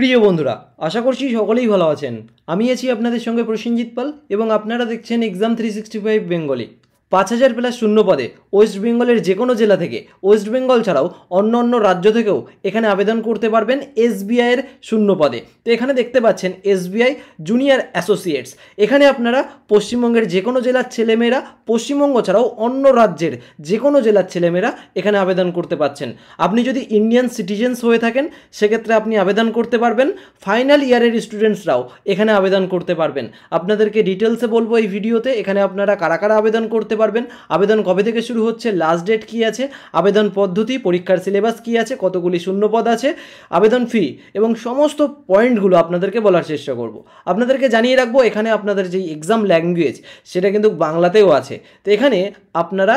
প্রিয় বন্ধুরা আশা করছি সকলেই ভালো আছেন আমি আছি আপনাদের সঙ্গে প্রসেনজিৎ পাল এবং আপনারা দেখছেন exam three sixty five Bengali পাঁচ হাজার প্লাস শূন্য পদে ওয়েস্ট বেঙ্গলের যে কোনো জেলা থেকে ওয়েস্ট বেঙ্গল ছাড়াও অন্য অন্য রাজ্য থেকেও এখানে আবেদন করতে পারবেন এসবিআইয়ের শূন্য পদে তো এখানে দেখতে পাচ্ছেন এসবিআই জুনিয়র অ্যাসোসিয়েটস এখানে আপনারা পশ্চিমবঙ্গের যে কোনো জেলার ছেলেমেয়েরা পশ্চিমবঙ্গ ছাড়াও অন্য রাজ্যের যে কোনো জেলার ছেলেমেয়েরা এখানে আবেদন করতে পারছেন আপনি যদি ইন্ডিয়ান সিটিজেন্স হয়ে থাকেন সেক্ষেত্রে আপনি আবেদন করতে পারবেন ফাইনাল ইয়ারের স্টুডেন্টসরাও এখানে আবেদন করতে পারবেন আপনাদেরকে ডিটেলসে বলবো এই ভিডিওতে এখানে আপনারা কারা কারা আবেদন করতে পারবেন আবেদন কবে থেকে শুরু হচ্ছে লাস্ট ডেট কী আছে আবেদন পদ্ধতি পরীক্ষার সিলেবাস কী আছে কতগুলি শূন্যপদ আছে আবেদন ফি এবং সমস্ত পয়েন্টগুলো আপনাদেরকে বলার চেষ্টা করব আপনাদেরকে জানিয়ে রাখবো এখানে আপনাদের যেই এক্সাম ল্যাঙ্গুয়েজ সেটা কিন্তু বাংলাতেও আছে তো এখানে আপনারা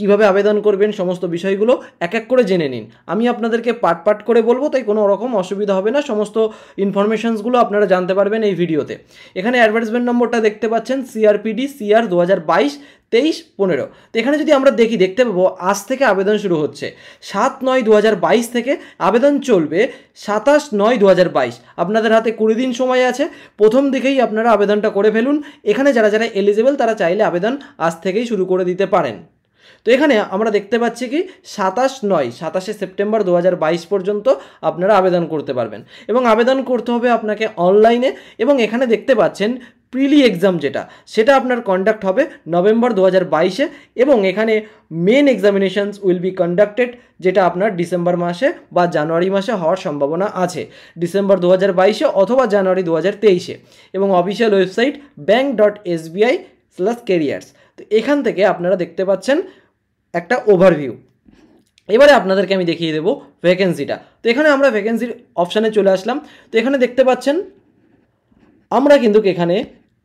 কিভাবে আবেদন করবেন সমস্ত বিষয়গুলো এক এক করে জেনে নিন আমি আপনাদেরকে পাট পাট করে বলবো তাই কোনো রকম অসুবিধা হবে না সমস্ত ইনফরমেশনসগুলো আপনারা জানতে পারবেন এই ভিডিওতে এখানে অ্যাডভার্টাইজমেন্ট নম্বরটা দেখতে পাচ্ছেন সিআরপিডি সিআর দু হাজার বাইশ তেইশ পনেরো তো এখানে যদি আমরা দেখি দেখতে পাবো আজ থেকে আবেদন শুরু হচ্ছে সাত নয় দু বাইশ থেকে আবেদন চলবে সাতাশ নয় দু বাইশ আপনাদের হাতে কুড়ি দিন সময় আছে প্রথম দিকেই আপনারা আবেদনটা করে ফেলুন এখানে যারা যারা এলিজেবল তারা চাইলে আবেদন আজ থেকেই শুরু করে দিতে পারেন তো এখানে আমরা দেখতে পাচ্ছি কি সাতাশ নয় সাতাশে সেপ্টেম্বর দু পর্যন্ত আপনারা আবেদন করতে পারবেন এবং আবেদন করতে হবে আপনাকে অনলাইনে এবং এখানে দেখতে পাচ্ছেন প্রিলি এক্সাম যেটা সেটা আপনার কন্ডাক্ট হবে নভেম্বর দু বাইশে এবং এখানে main examinations will be conducted যেটা আপনার ডিসেম্বর মাসে বা জানুয়ারি মাসে হওয়ার সম্ভাবনা আছে ডিসেম্বর দু বাইশে অথবা জানুয়ারি দু তেইশে এবং official website bank dot S BI plus careers তো এখান থেকে আপনারা দেখতে পাচ্ছেন একটা ওভারভিউ এবারে আপনাদেরকে আমি দেখিয়ে দেবো ভ্যাকেন্সিটা তো এখানে আমরা ভ্যাকেন্সির অপশানে চলে আসলাম তো এখানে দেখতে পাচ্ছেন আমরা কিন্তু এখানে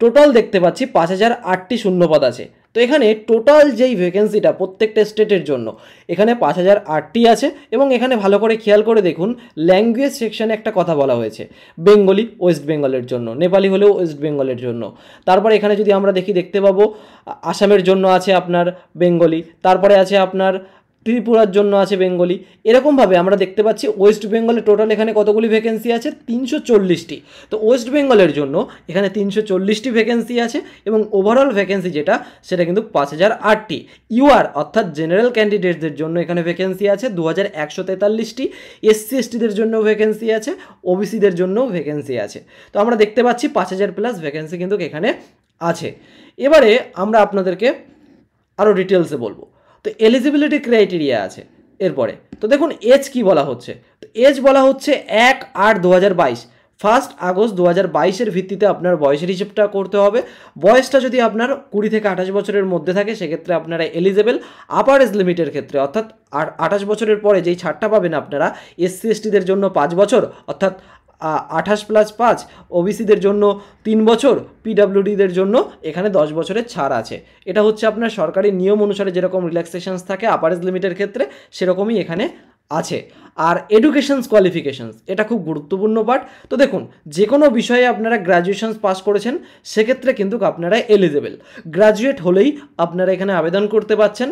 টোটাল দেখতে পাচ্ছি পাঁচ হাজার আটটি শূন্যপদ আছে তো এখানে টোটাল যেই ভ্যাকেন্সিটা প্রত্যেকটা স্টেটের জন্য এখানে পাঁচ হাজার আটটি আছে এবং এখানে ভালো করে খেয়াল করে দেখুন ল্যাঙ্গুয়েজ সেকশানে একটা কথা বলা হয়েছে বেঙ্গলি ওয়েস্ট বেঙ্গলের জন্য নেপালি হলেও ওয়েস্ট বেঙ্গলের জন্য তারপরে এখানে যদি আমরা দেখি দেখতে পাবো আসামের জন্য আছে আপনার বেঙ্গলি তারপরে আছে আপনার ত্রিপুরার জন্য আছে বেঙ্গলি এরকমভাবে আমরা দেখতে পাচ্ছি ওয়েস্ট বেঙ্গলে টোটাল এখানে কতগুলি ভ্যাকেন্সি আছে তিনশো চল্লিশটি তো ওয়েস্ট বেঙ্গলের জন্য এখানে তিনশো চল্লিশটি ভ্যাকেন্সি আছে এবং ওভারঅল ভ্যাকেন্সি যেটা সেটা কিন্তু পাঁচ হাজার আটটি ইউআর অর্থাৎ জেনারেল ক্যান্ডিডেটদের জন্য এখানে ভ্যাকেন্সি আছে দু হাজার একশো তেতাল্লিশটি এসসি এসটিদের জন্য ভ্যাকেন্সি আছে ওবিসিদের জন্যও ভ্যাকেন্সি আছে তো আমরা দেখতে পাচ্ছি পাঁচ হাজার প্লাস ভ্যাকেন্সি কিন্তু এখানে আছে এবারে আমরা আপনাদেরকে আরও ডিটেলসে বলবো তো এলিজিবিলিটি ক্রাইটেরিয়া আছে এরপরে তো দেখুন এজ কি বলা হচ্ছে তো এজ বলা হচ্ছে এক আট দু হাজার বাইশ ফার্স্ট আগস্ট দু হাজার বাইশের ভিত্তিতে আপনার বয়সের হিসেবটা করতে হবে বয়সটা যদি আপনার কুড়ি থেকে আঠাশ বছরের মধ্যে থাকে সেক্ষেত্রে আপনারা এলিজেবল আপার এজ লিমিটের ক্ষেত্রে অর্থাৎ আঠাশ বছরের পরে যেই ছাড়টা পাবেন আপনারা এসসি এসটিদের জন্য পাঁচ বছর অর্থাৎ আঠাশ প্লাস পাঁচ ওবিসিদের জন্য তিন বছর পিডাব্লিউডিদের জন্য এখানে দশ বছরের ছাড় আছে এটা হচ্ছে আপনার সরকারি নিয়ম অনুসারে যেরকম রিল্যাক্সেশনস থাকে আপারেজ লিমিটের ক্ষেত্রে সেরকমই এখানে আছে আর এডুকেশনস কোয়ালিফিকেশনস এটা খুব গুরুত্বপূর্ণ পার্ট তো দেখুন যে কোনো বিষয়ে আপনারা গ্র্যাজুয়েশনস পাস করেছেন সেক্ষেত্রে কিন্তু আপনারা এলিজেবেল গ্র্যাজুয়েট হলেই আপনারা এখানে আবেদন করতে পারছেন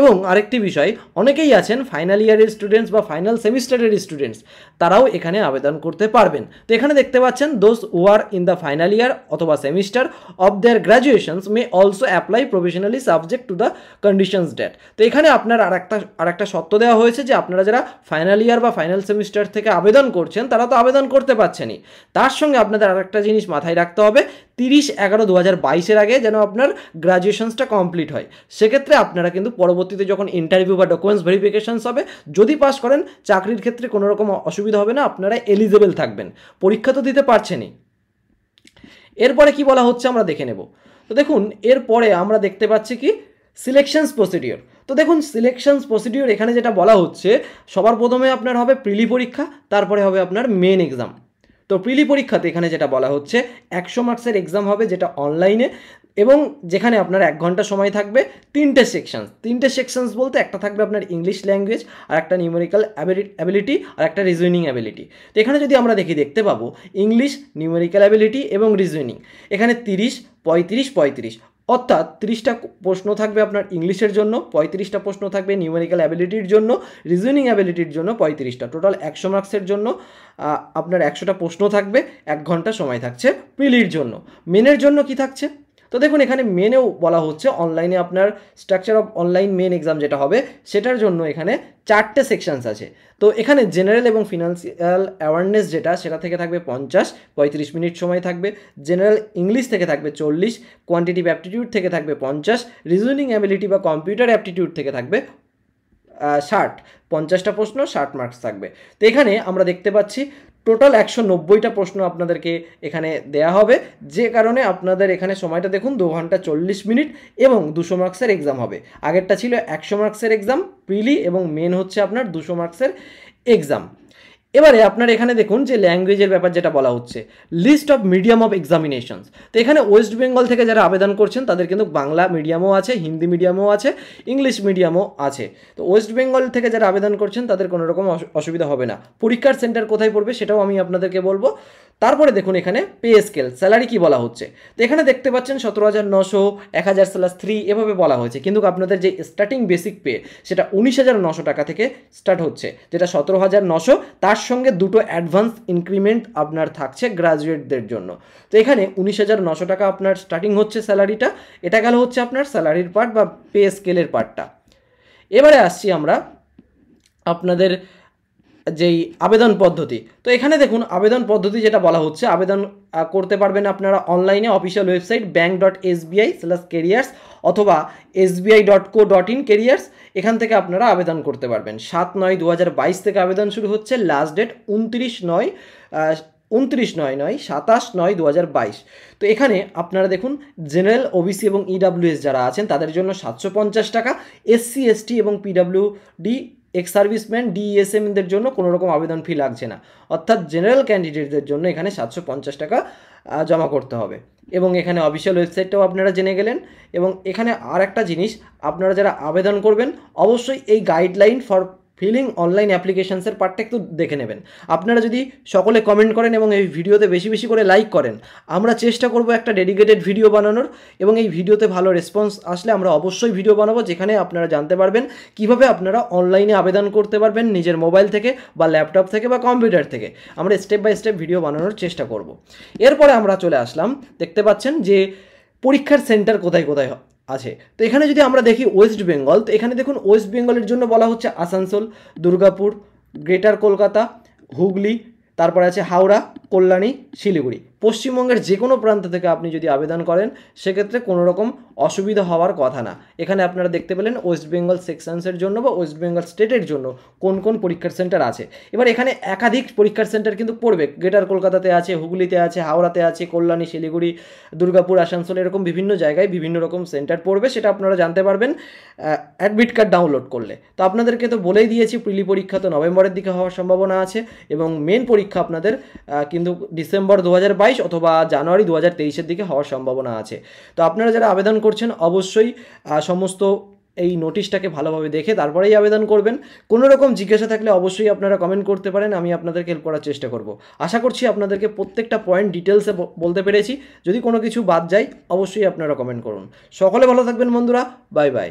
এবং আরেকটি বিষয় অনেকেই আছেন ফাইনাল ইয়ারের স্টুডেন্টস বা ফাইনাল সেমিস্টারের স্টুডেন্টস তারাও এখানে আবেদন করতে পারবেন তো এখানে দেখতে পাচ্ছেন those are in the final year অথবা semester of their graduations may also apply professionally subject to the conditions date তো এখানে আপনার আর একটা আর একটা দেওয়া হয়েছে যে আপনারা যারা ফাইনাল ইয়ার বা ফাইনাল সেমিস্টার থেকে আবেদন করছেন তারা তো আবেদন করতে পারছেনই তার সঙ্গে আপনাদের আর একটা জিনিস মাথায় রাখতে হবে তিরিশ এগারো দু হাজার বাইশের আগে যেন আপনার গ্রাজুয়েশনসটা কমপ্লিট হয় সেক্ষেত্রে আপনারা কিন্তু পরবর্তীতে যখন ইন্টারভিউ বা ডকুমেন্টস ভেরিফিকেশানস হবে যদি পাস করেন চাকরির ক্ষেত্রে কোনো রকম অসুবিধা হবে না আপনারা এলিজেবেল থাকবেন পরীক্ষা তো দিতে পারছেনই এরপরে কি বলা হচ্ছে আমরা দেখে নেব তো দেখুন এরপরে আমরা দেখতে পাচ্ছি কি সিলেকশনস প্রসিডিওর তো দেখুন সিলেকশনস প্রসিডিওর এখানে যেটা বলা হচ্ছে সবার প্রথমে আপনার হবে প্রিলি পরীক্ষা তারপরে হবে আপনার মেন এক্সাম তো প্রিলি পরীক্ষাতে এখানে যেটা বলা হচ্ছে একশো মার্কসের এক্সাম হবে যেটা অনলাইনে এবং যেখানে আপনার এক ঘন্টা সময় থাকবে তিনটে সেকশনস তিনটে সেকশনস বলতে একটা থাকবে আপনার ইংলিশ ল্যাঙ্গুয়েজ আর একটা নিউমেরিক্যাল অ্যাবিলিটি আর একটা রিজুইনিং অ্যাবিলিটি তো এখানে যদি আমরা দেখি দেখতে পাবো ইংলিশ নিউমেরিক্যাল অ্যাবিলিটি এবং রিজুইনিং এখানে তিরিশ পঁয়ত্রিশ পঁয়ত্রিশ অর্থাৎ তিরিশটা প্রশ্ন থাকবে আপনার ইংলিশের জন্য পঁয়ত্রিশটা প্রশ্ন থাকবে নিউমেরিক্যাল অ্যাবিলিটির জন্য রিজনিং অ্যাবিলিটির জন্য পঁয়ত্রিশটা টোটাল একশো মার্কসের জন্য আপনার একশোটা প্রশ্ন থাকবে এক ঘন্টা সময় থাকছে প্রিলির জন্য মেনের জন্য কি থাকছে তো দেখুন এখানে মেনেও বলা হচ্ছে অনলাইনে আপনার structure of online main exam যেটা হবে সেটার জন্য এখানে চারটে সেকশানস আছে তো এখানে জেনারেল এবং ফিনান্সিয়াল অ্যাওয়ারনেস যেটা সেটা থেকে থাকবে পঞ্চাশ পঁয়ত্রিশ মিনিট সময় থাকবে জেনারেল ইংলিশ থেকে থাকবে চল্লিশ কোয়ান্টিটিভ অ্যাপটিটিউড থেকে থাকবে পঞ্চাশ রিজনিং অ্যাবিলিটি বা কম্পিউটার অ্যাপটিটিউড থেকে থাকবে ষাট পঞ্চাশটা প্রশ্ন ষাট মার্কস থাকবে তো এখানে আমরা দেখতে পাচ্ছি টোটাল একশো নব্বইটা প্রশ্ন আপনাদেরকে এখানে দেয়া হবে যে কারণে আপনাদের এখানে সময়টা দেখুন দু ঘন্টা চল্লিশ মিনিট এবং দুশো মার্কসের এক্সাম হবে আগেরটা ছিল একশো মার্কসের এক্সাম প্রিলি এবং মেন হচ্ছে আপনার দুশো মার্কসের এক্সাম এবারে আপনার এখানে দেখুন যে ল্যাঙ্গুয়েজের ব্যাপার যেটা বলা হচ্ছে list of medium of examinations তো এখানে ওয়েস্ট বেঙ্গল থেকে যারা আবেদন করছেন তাদের কিন্তু বাংলা মিডিয়ামও আছে হিন্দি মিডিয়ামও আছে ইংলিশ মিডিয়ামও আছে তো ওয়েস্ট বেঙ্গল থেকে যারা আবেদন করছেন তাদের কোনো রকম অসুবিধা হবে না পরীক্ষার সেন্টার কোথায় পড়বে সেটাও আমি আপনাদেরকে বলবো তারপরে দেখুন এখানে পে স্কেল স্যালারি কি বলা হচ্ছে তো এখানে দেখতে পাচ্ছেন সতেরো হাজার নশো এক হাজার স্ল্যাশ থ্রি এভাবে বলা হয়েছে কিন্তু আপনাদের যে স্টার্টিং বেসিক পে সেটা উনিশ হাজার নশো টাকা থেকে স্টার্ট হচ্ছে যেটা সতেরো হাজার নশো তার সঙ্গে দুটো অ্যাডভান্স ইনক্রিমেন্ট আপনার থাকছে গ্রাজুয়েটদের জন্য তো এখানে উনিশ হাজার নশো টাকা আপনার স্টার্টিং হচ্ছে স্যালারিটা এটা গেল হচ্ছে আপনার স্যালারির পার্ট বা পে স্কেলের পার্টটা এবারে আসছি আমরা আপনাদের যেই আবেদন পদ্ধতি তো এখানে দেখুন আবেদন পদ্ধতি যেটা বলা হচ্ছে আবেদন করতে পারবেন আপনারা অনলাইনে official website bank dot SBI slash careers অথবা SBI dot co dot in careers এখান থেকে আপনারা আবেদন করতে পারবেন সাত নয় দু থেকে আবেদন শুরু হচ্ছে লাস্ট ডেট উনত্রিশ নয় উনত্রিশ নয় নয় সাতাশ নয় দু তো এখানে আপনারা দেখুন জেনারেল ওবিসি এবং ইডাব্লিউএস e যারা আছেন তাদের জন্য সাতশো টাকা এসসি এসটি এবং পিডাব্লিউডি এক্স সার্ভিসম্যান ডিএসএমদের জন্য কোনো রকম আবেদন ফি লাগছে না অর্থাৎ জেনারেল ক্যান্ডিডেটদের জন্য এখানে সাতশো পঞ্চাশ টাকা জমা করতে হবে এবং এখানে অফিসিয়াল ওয়েবসাইটটাও আপনারা জেনে গেলেন এবং এখানে আর একটা জিনিস আপনারা যারা আবেদন করবেন অবশ্যই এই গাইডলাইন ফর ফিলিং অনলাইন অ্যাপ্লিকেশানসের পার্টটা একটু দেখে নেবেন আপনারা যদি সকলে কমেন্ট করেন এবং এই ভিডিওতে বেশি বেশি করে লাইক করেন আমরা চেষ্টা করব একটা ডেডিকেটেড ভিডিও বানানোর এবং এই ভিডিওতে ভালো রেসপন্স আসলে আমরা অবশ্যই ভিডিও বানাবো যেখানে আপনারা জানতে পারবেন কিভাবে আপনারা অনলাইনে আবেদন করতে পারবেন নিজের মোবাইল থেকে বা ল্যাপটপ থেকে বা কম্পিউটার থেকে আমরা স্টেপ বাই স্টেপ ভিডিও বানানোর চেষ্টা করব এরপরে আমরা চলে আসলাম দেখতে পাচ্ছেন যে পরীক্ষার সেন্টার কোথায় কোথায় আছে তো এখানে যদি আমরা দেখি ওয়েস্ট বেঙ্গল তো এখানে দেখুন ওয়েস্ট বেঙ্গলের জন্য বলা হচ্ছে আসানসোল দুর্গাপুর গ্রেটার কলকাতা হুগলি তারপরে আছে হাওড়া কল্যাণী শিলিগুড়ি পশ্চিমবঙ্গের যে কোনো প্রান্ত থেকে আপনি যদি আবেদন করেন সেক্ষেত্রে কোনো রকম অসুবিধা হওয়ার কথা না এখানে আপনারা দেখতে পেলেন ওয়েস্ট বেঙ্গল সেকশনসের জন্য বা ওয়েস্ট বেঙ্গল স্টেটের জন্য কোন কোন পরীক্ষার সেন্টার আছে এবার এখানে একাধিক পরীক্ষার সেন্টার কিন্তু পড়বে গ্রেটার কলকাতাতে আছে হুগলিতে আছে হাওড়াতে আছে কল্যাণী শিলিগুড়ি দুর্গাপুর আসানসোল এরকম বিভিন্ন জায়গায় বিভিন্ন রকম সেন্টার পড়বে সেটা আপনারা জানতে পারবেন অ্যাডমিট কার্ড ডাউনলোড করলে তো আপনাদেরকে তো বলেই দিয়েছি প্রিলি পরীক্ষা তো নভেম্বরের দিকে হওয়ার সম্ভাবনা আছে এবং মেন পরীক্ষা আপনাদের কিন্তু ডিসেম্বর দু অথবা জানুয়ারি দু হাজার দিকে হওয়ার সম্ভাবনা আছে তো আপনারা যারা আবেদন করছেন অবশ্যই সমস্ত এই নোটিশটাকে ভালোভাবে দেখে তারপরেই আবেদন করবেন কোনো রকম জিজ্ঞাসা থাকলে অবশ্যই আপনারা কমেন্ট করতে পারেন আমি আপনাদেরকে হেল্প করার চেষ্টা করব আশা করছি আপনাদেরকে প্রত্যেকটা পয়েন্ট ডিটেলসে বলতে পেরেছি যদি কোনো কিছু বাদ যায় অবশ্যই আপনারা কমেন্ট করুন সকলে ভালো থাকবেন বন্ধুরা বাই বাই